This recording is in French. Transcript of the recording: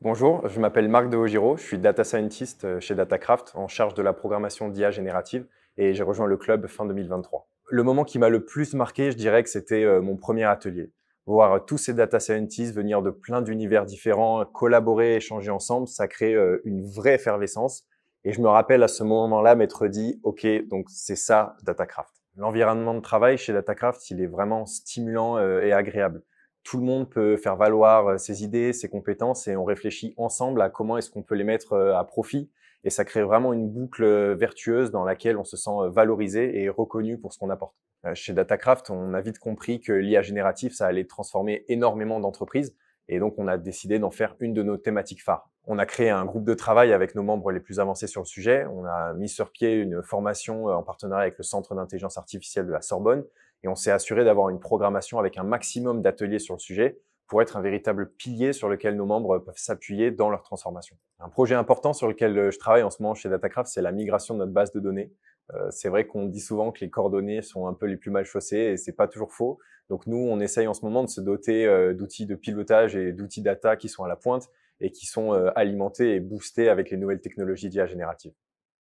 Bonjour, je m'appelle Marc De je suis data scientist euh, chez Datacraft en charge de la programmation d'IA générative et j'ai rejoint le club fin 2023. Le moment qui m'a le plus marqué, je dirais que c'était euh, mon premier atelier. Voir euh, tous ces data scientists venir de plein d'univers différents, collaborer, échanger ensemble, ça crée une vraie effervescence. Et je me rappelle à ce moment-là m'être dit, OK, donc c'est ça Datacraft. L'environnement de travail chez Datacraft, il est vraiment stimulant et agréable tout le monde peut faire valoir euh, ses idées, ses compétences et on réfléchit ensemble à comment est-ce qu'on peut les mettre euh, à profit. Et ça crée vraiment une boucle euh, vertueuse dans laquelle on se sent valorisé et reconnu pour ce qu'on apporte. Chez Datacraft, on a vite compris que l'IA générative, ça allait transformer énormément d'entreprises et donc, on a décidé d'en faire une de nos thématiques phares. On a créé un groupe de travail avec nos membres les plus avancés sur le sujet. On a mis sur pied une formation euh, en partenariat avec le Centre d'intelligence artificielle de la Sorbonne. Et on s'est assuré d'avoir une programmation avec un maximum d'ateliers sur le sujet pour être un véritable pilier sur lequel nos membres peuvent s'appuyer dans leur transformation. Un projet important sur lequel euh, je travaille en ce moment chez Datacraft, c'est la migration de notre base de données euh, c'est vrai qu'on dit souvent que les coordonnées sont un peu les plus mal chaussées et c'est pas toujours faux. Donc nous, on essaye en ce moment de se doter euh, d'outils de pilotage et d'outils data qui sont à la pointe et qui sont euh, alimentés et boostés avec les nouvelles technologies d'IA générative.